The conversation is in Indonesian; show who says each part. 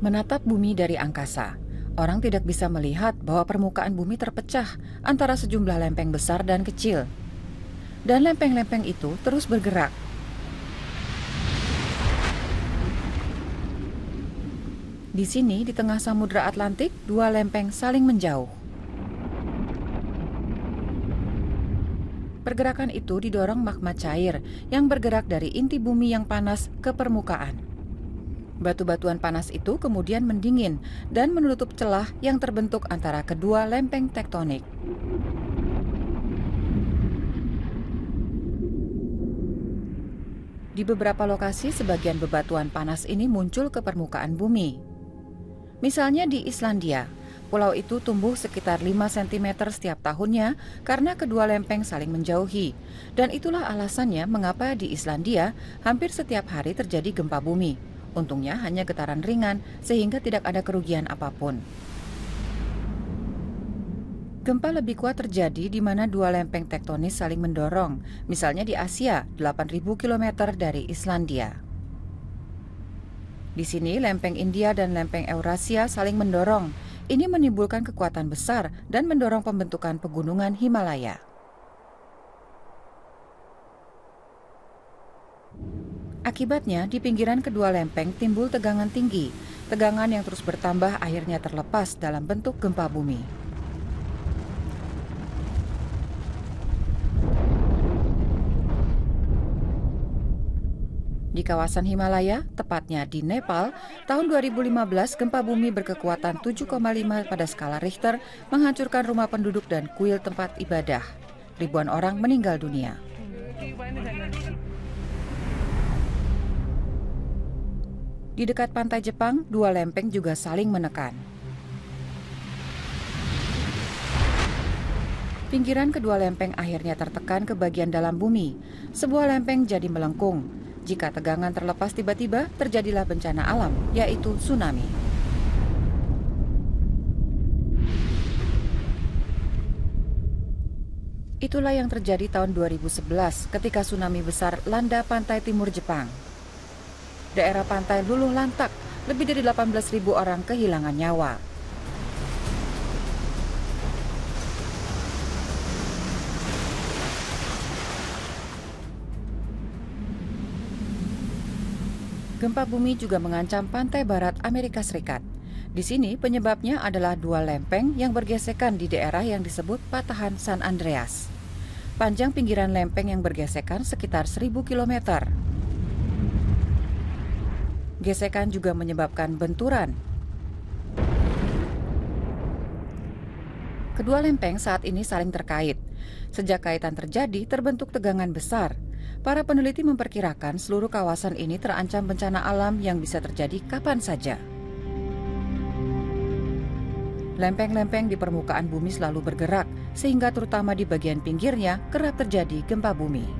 Speaker 1: menatap bumi dari angkasa. Orang tidak bisa melihat bahwa permukaan bumi terpecah antara sejumlah lempeng besar dan kecil. Dan lempeng-lempeng itu terus bergerak. Di sini, di tengah Samudra Atlantik, dua lempeng saling menjauh. Pergerakan itu didorong magma cair yang bergerak dari inti bumi yang panas ke permukaan. Batu-batuan panas itu kemudian mendingin dan menutup celah yang terbentuk antara kedua lempeng tektonik. Di beberapa lokasi, sebagian bebatuan panas ini muncul ke permukaan bumi. Misalnya di Islandia, pulau itu tumbuh sekitar 5 cm setiap tahunnya karena kedua lempeng saling menjauhi. Dan itulah alasannya mengapa di Islandia hampir setiap hari terjadi gempa bumi. Untungnya hanya getaran ringan sehingga tidak ada kerugian apapun. Gempa lebih kuat terjadi di mana dua lempeng tektonis saling mendorong, misalnya di Asia, 8.000 km dari Islandia. Di sini, lempeng India dan lempeng Eurasia saling mendorong. Ini menimbulkan kekuatan besar dan mendorong pembentukan pegunungan Himalaya. Akibatnya, di pinggiran kedua lempeng timbul tegangan tinggi. Tegangan yang terus bertambah akhirnya terlepas dalam bentuk gempa bumi. Di kawasan Himalaya, tepatnya di Nepal, tahun 2015 gempa bumi berkekuatan 7,5 pada skala Richter menghancurkan rumah penduduk dan kuil tempat ibadah. Ribuan orang meninggal dunia. Di dekat pantai Jepang, dua lempeng juga saling menekan. Pinggiran kedua lempeng akhirnya tertekan ke bagian dalam bumi. Sebuah lempeng jadi melengkung. Jika tegangan terlepas tiba-tiba, terjadilah bencana alam, yaitu tsunami. Itulah yang terjadi tahun 2011 ketika tsunami besar landa pantai timur Jepang daerah pantai luluh lantak. Lebih dari 18.000 orang kehilangan nyawa. Gempa bumi juga mengancam pantai barat Amerika Serikat. Di sini penyebabnya adalah dua lempeng yang bergesekan di daerah yang disebut patahan San Andreas. Panjang pinggiran lempeng yang bergesekan sekitar 1000 kilometer. Gesekan juga menyebabkan benturan. Kedua lempeng saat ini saling terkait. Sejak kaitan terjadi, terbentuk tegangan besar. Para peneliti memperkirakan seluruh kawasan ini terancam bencana alam yang bisa terjadi kapan saja. Lempeng-lempeng di permukaan bumi selalu bergerak, sehingga terutama di bagian pinggirnya kerap terjadi gempa bumi.